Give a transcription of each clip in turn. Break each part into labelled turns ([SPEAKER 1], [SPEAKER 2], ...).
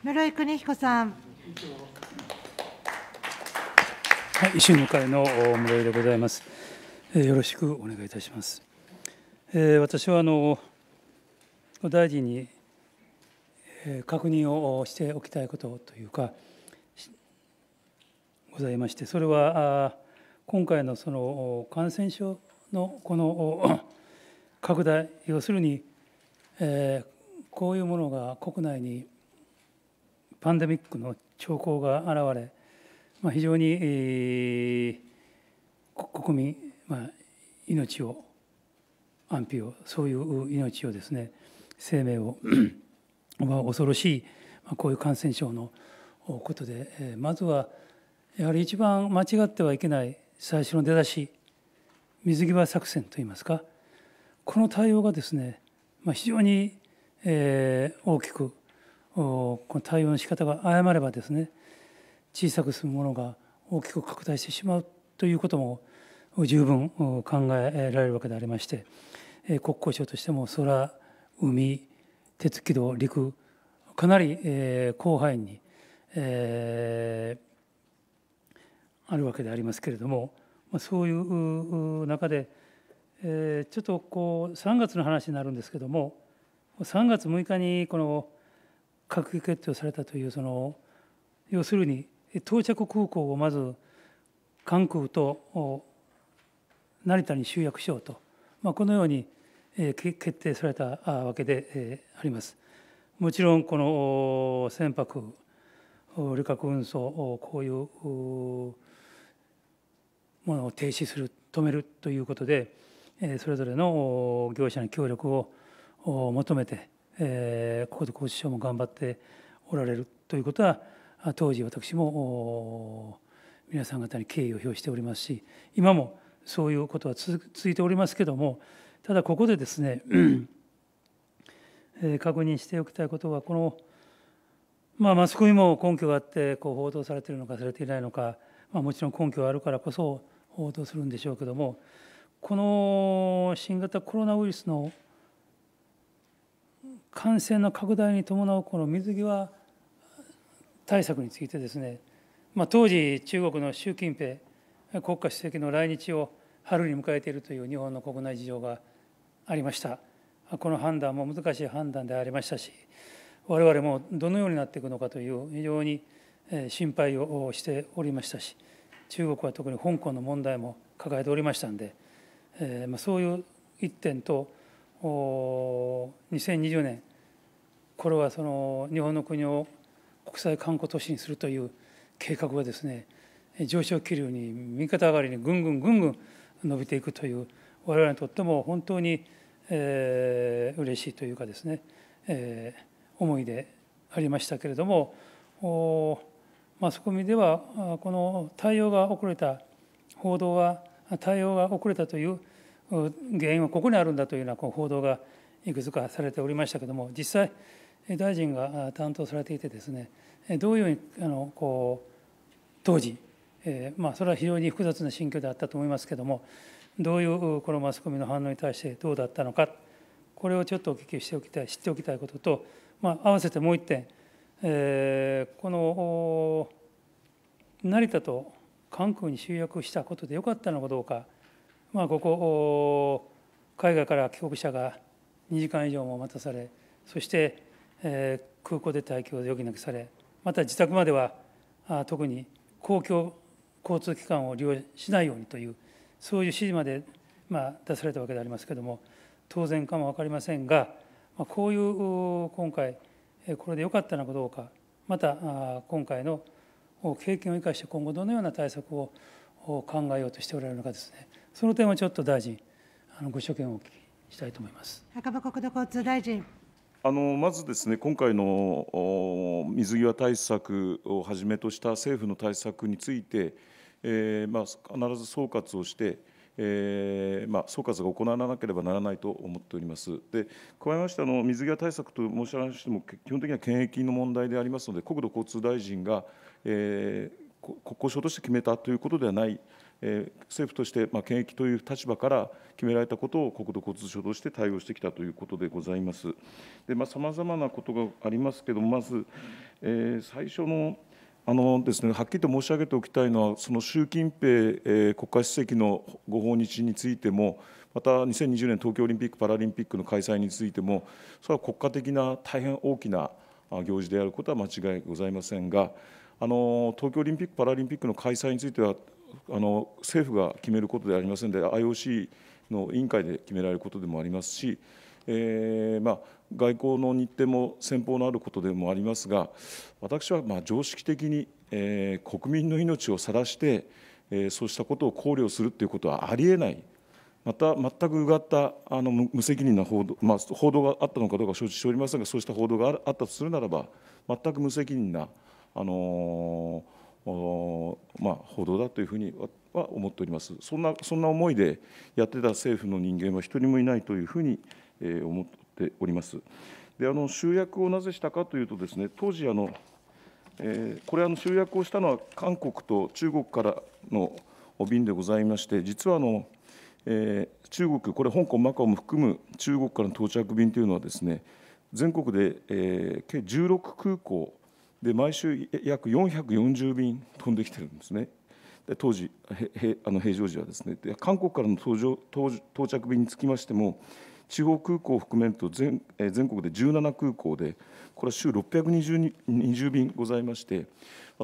[SPEAKER 1] 室井邦彦さん。はい、維新の会の室井でございます。よろしくお願いいたします。えー、私はあの大臣にえ確認をしておきたいことというかございまして、それはあ今回のその感染症のこの拡大要するに、えー、こういうものが国内にパンデミックの兆候が現れ、まあ、非常に、えー、国民、まあ、命を安否をそういう命をですね生命を奪う 恐ろしい、まあ、こういう感染症のことで、えー、まずはやはり一番間違ってはいけない最初の出だし水際作戦といいますかこの対応がですね、まあ、非常に、えー、大きくこの対応の仕方が誤ればですね小さくするものが大きく拡大してしまうということも十分考えられるわけでありまして国交省としても空海鉄軌道陸かなり、え広範囲に、えあるわけでありますけれども、まあ、そういう中で、えちょっとこう3月の話になるんですけども3月6日にこの閣議決定されたというその要するに到着空港をまず関空と成田に集約しようと、まあ、このように決定されたわけであります。もちろんこの船舶旅客運送こういうものを停止する止めるということでそれぞれの業者に協力を求めてえここで講師省も頑張っておられるということは当時私も皆さん方に敬意を表しておりますし今もそういうことは続いておりますけどもただここでですね え確認しておきたいことはこの、まあ、マスコミも根拠があってこう報道されているのかされていないのか、まあ、もちろん根拠があるからこそ報道するんでしょうけどもこの新型コロナウイルスの感染の拡大に伴うこの水際対策についてですね、まあ、当時中国の習近平国家主席の来日を春に迎えているという日本の国内事情がありましたこの判断も難しい判断でありましたし我々もどのようになっていくのかという非常に心配をしておりましたし中国は特に香港の問題も抱えておりましたんで、えー、まあそういう一点と2020年これはその日本の国を国際観光都市にするという計画はですね上昇気流に右肩上がりにぐんぐんぐんぐん伸びていくという我々にとっても本当に、えー、嬉しいというかですね、えー、思いでありましたけれどもお、まあ、そこではこの対応が遅れた報道は対応が遅れたという原因はここにあるんだというような報道がいくつかされておりましたけれども実際大臣が担当されていてですねどういうふうにあのこう当時、えー、まあ、それは非常に複雑な心境であったと思いますけどもどういうこのマスコミの反応に対してどうだったのかこれをちょっとお聞きしておきたい知っておきたいことと、まあ、合わせてもう一点、えー、この成田と関空に集約したことでよかったのかどうか、まあ、ここ海外から帰国者が2時間以上も待たされそしてえー、空港で退去を余儀なくされまた自宅まではあ特に公共交通機関を利用しないようにというそういう指示まで、まあ、出されたわけでありますけれども当然かも分かりませんが、まあ、こういう今回これで良かったのかどうかまた今回の経験を生かして今後どのような対策を考えようとしておられるのかですねその点はちょっと大臣あのご所見をお聞きしたいと思います赤羽国土交通大臣
[SPEAKER 2] あのまずですね今回の水際対策をはじめとした政府の対策について、えーまあ、必ず総括をして、えーまあ、総括が行わなければならないと思っております。で加えましてあの、水際対策と申し上げましても、基本的には検疫の問題でありますので、国土交通大臣が、えー、国交省として決めたということではない政府として、検疫という立場から決められたことを国土交通省として対応してきたということでございます。さまざ、まなことがありますけれども、まず、えー、最初のあのですね、はっきりと申し上げておきたいのは、その習近平、えー、国家主席のご訪日についても、また2020年東京オリンピック・パラリンピックの開催についても、それは国家的な大変大きな行事であることは間違いございませんが、あの東京オリンピック・パラリンピックの開催については、あの政府が決めることではありませんで、IOC の委員会で決められることでもありますし、えーまあ、外交の日程も先方のあることでもありますが、私はまあ常識的に、えー、国民の命を晒して、えー、そうしたことを考慮するということはありえない、また全くうがったあの無責任な報道,、まあ、報道があったのかどうか承知しておりませんが、そうした報道があったとするならば、全く無責任な、あのーまあ、報道だというふうには思っておりますそんなそんな思いでやってた政府の人間は一人もいないというふうに、え思っておりますであの集約をなぜしたかというとですね当時あの、えー、これあの集約をしたのは韓国と中国からの便でございまして実はあのえー、中国、これ、香港、マカオも含む中国からの到着便というのはですね、全国で、えー、計16空港で毎週約440便飛んできてるんですねで当時あの平常時はですねで韓国からの到着到着便につきましても地方空港を含めると全全国で17空港でこれは週620便ございまして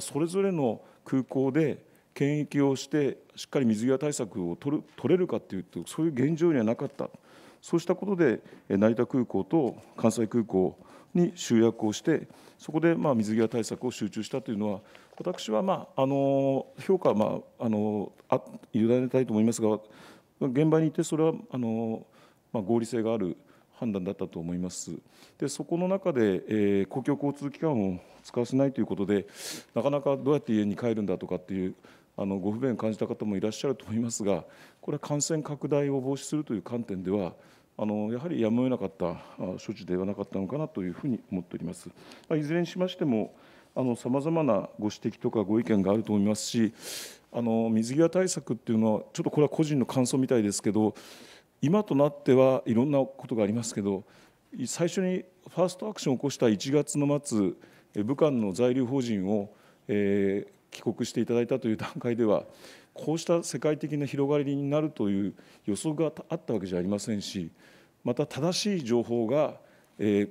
[SPEAKER 2] それぞれの空港で検疫をしてしっかり水際対策を取る取れるかというとそういう現状にはなかったそうしたことで成田空港と関西空港に集約をしてそこでま水際対策を集中したというのは私はまあの評価はまあのあ委ねたいと思いますが現場にいてそれはあの、ま合理性がある判断だったと思います。でそこの中で、え公共交通機関を使わせないということでなかなかどうやって家に帰るんだとかっていうあのご不便を感じた方もいらっしゃると思いますがこれは感染拡大を防止するという観点ではあのやはりやむを得なかった処置ではなかったのかなというふうに思っております。いずれにしましてもさまざまなご指摘とかご意見があると思いますしあの水際対策っていうのはちょっとこれは個人の感想みたいですけど今となってはいろんなことがありますけど最初にファーストアクションを起こした1月の末武漢の在留邦人を、えー、帰国していただいたという段階では、こうした世界的な広がりになるという予測があったわけじゃありませんし、また正しい情報が、えー、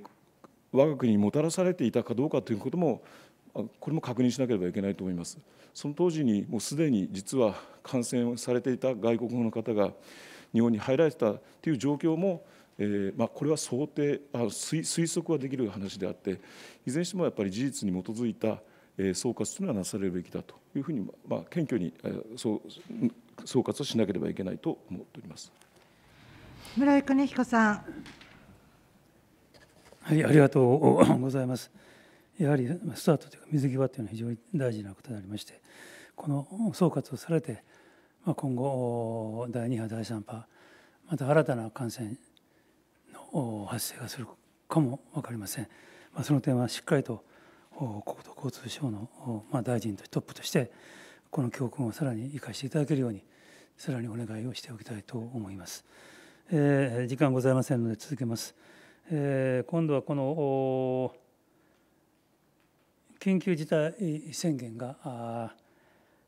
[SPEAKER 2] 我が国にもたらされていたかどうかということも、これも確認しなければいけないと思います。その当時にもうすでに実は感染されていた外国の方が日本に入られたという状況も、えーまあ、これは想定あ推、推測はできる話であって、いずれにしてもやっぱり事実に基づいた総括というのはなされるべきだというふうに、まあ、謙虚に総括をしなければいけないと思っております
[SPEAKER 1] 村井邦彦
[SPEAKER 3] さん。
[SPEAKER 2] はい、ありがとう ございます。
[SPEAKER 1] やはりスタートというか水際というのは非常に大事なことでありましてこの総括をされて、まあ、今後第2波第3波また新たな感染の発生がするかも分かりません、まあ、その点はしっかりと国土交通省の、まあ、大臣とトップとしてこの教訓をさらに生かしていただけるようにさらにお願いをしておきたいと思います。えー、時間ございませんので続けます。えー、今度はこの緊急事態宣言が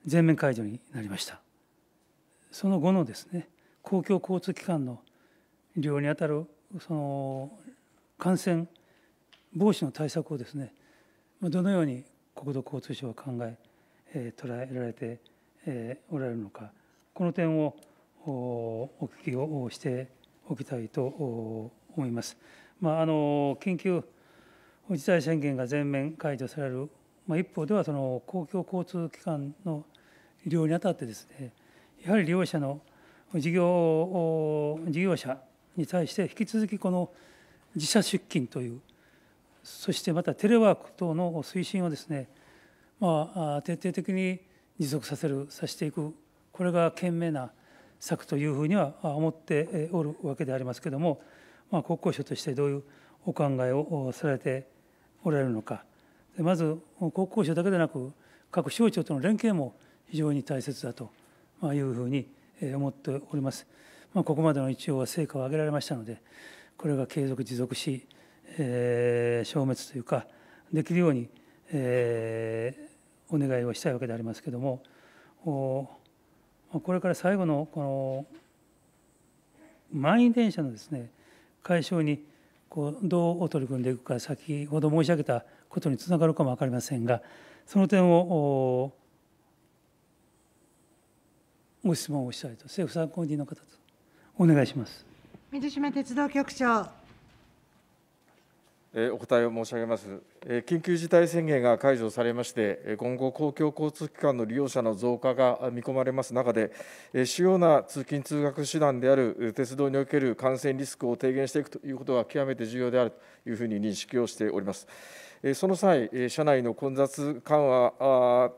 [SPEAKER 1] 全面解除になりました。その後のですね公共交通機関の利用にあたるその感染防止の対策をですねどのように国土交通省は考ええ捉えられて、えおられるのかこの点をお聞きをしておきたいと思います。まあ、あの緊急事態宣言が全面解除される、まあ、一方ではその公共交通機関の利用にあたってですねやはり利用者の事業事業者に対して引き続きこの自社出勤というそしてまたテレワーク等の推進をですね、まあ、徹底的に持続させるさせていくこれが賢明な策というふうには思っておるわけでありますけども、まあ、国交省としてどういうお考えをされておられるのかまず国交省だけでなく各省庁との連携も非常に大切だというふうに思っております。まあ、ここまでの一応は成果を上げられましたのでこれが継続持続しえ消滅というかできるように、えお願いをしたいわけでありますけれどもこれから最後のこの満員電車のですね解消にこうどう取り組んでいくか先ほど申し上げたことにつながるかも分かりませんがその点をご質問をしたいと政府参考人の方とお願いします
[SPEAKER 2] 水島鉄
[SPEAKER 3] 道局長お答えを申し上げます。緊急事態宣言が解除されまして、今後、公共交通機関の利用者の増加が見込まれます中で、主要な通勤・通学手段である鉄道における感染リスクを低減していくということが極めて重要であるというふうに認識をしております。その際、社内の混雑緩和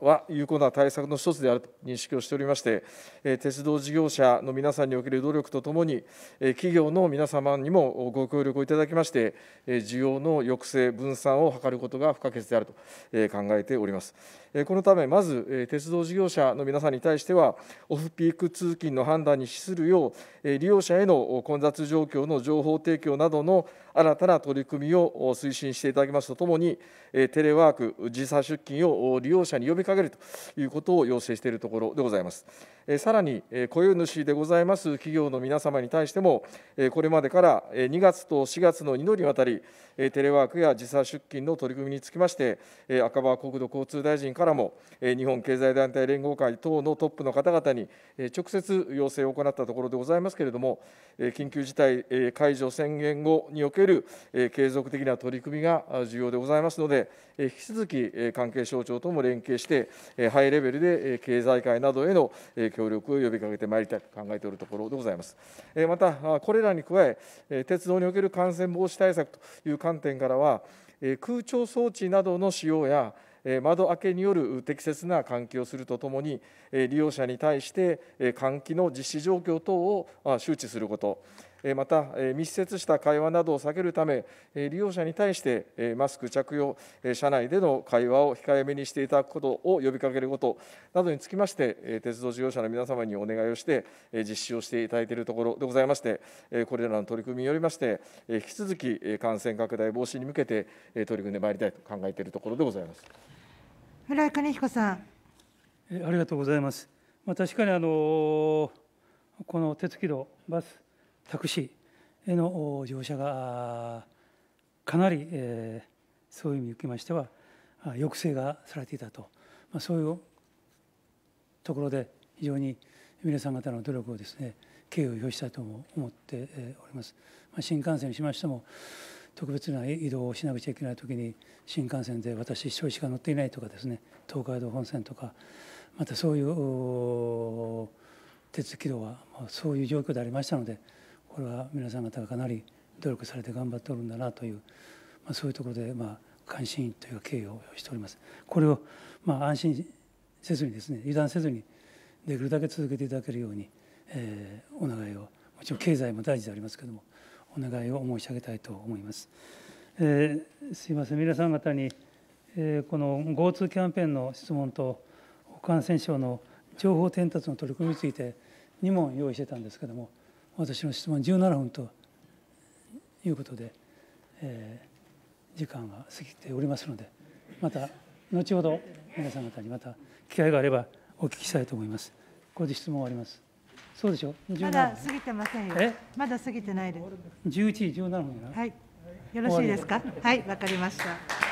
[SPEAKER 3] は有効な対策の一つであると認識をしておりまして、鉄道事業者の皆さんにおける努力とともに、企業の皆様にもご協力をいただきまして、需要の抑制、分散を図ることが不可欠であると考えております。このため、まず鉄道事業者の皆さんに対しては、オフピーク通勤の判断に資するよう、利用者への混雑状況の情報提供などの新たな取り組みを推進していただきますとともに、テレワーク、時差出勤を利用者に呼びかけるということを要請しているところでございます。さらに、雇用主でございます企業の皆様に対しても、これまでから2月と4月の2度にわたり、テレワークや時差出勤の取り組みにつきまして、赤羽国土交通大臣からからも、日本経済団体連合会等のトップの方々に直接要請を行ったところでございますけれども、緊急事態解除宣言後における継続的な取り組みが重要でございますので、引き続き関係省庁とも連携して、ハイレベルで経済界などへの協力を呼びかけてまいりたいと考えておるところでございます。また、これらに加え、鉄道における感染防止対策という観点からは、空調装置などの使用や、窓開けによる適切な換気をするとともに、利用者に対して換気の実施状況等を周知すること。また密接した会話などを避けるため利用者に対してマスク着用車内での会話を控えめにしていただくことを呼びかけることなどにつきまして鉄道事業者の皆様にお願いをして実施をしていただいているところでございましてこれらの取り組みによりまして引き続き感染拡大防止に向けて取り組んでまいりたいと考えているところでございます
[SPEAKER 1] 村井邦彦さんありがとうございます、まあ、確かにあのこの鉄道バスタクシーへの乗車がかなり、えそういう意味におきましては抑制がされていたと、まそういうところで非常に皆さん方の努力をですね敬意を表したいとも思っております。ま新幹線にしましても特別な移動をしなくちゃいけない時に新幹線で私一人しか乗っていないとかですね東海道本線とかまたそういう鉄道はそういう状況でありましたのでこれは皆さん方がかなり努力されて頑張っておるんだなという、まあ、そういうところで、まあ、関心というか敬意をしております。これを、まあ、安心せずにですね油断せずにできるだけ続けていただけるように、えー、お願いをもちろん経済も大事でありますけどもお願いを申し上げたいと思います。えー、すいません皆さん方に、えー、この GoTo キャンペーンの質問と感染症の情報伝達の取り組みについて2問用意してたんですけども私の質問17分ということで、えー、時間が過ぎておりますのでまた後ほど皆さん方にまた機会があればお聞きしたいと思います。これで質問終わります。そうでしょ。まだ過ぎてませんよ。まだ過ぎてないです。11時17分はい。よろしいですか。はい、わかりました。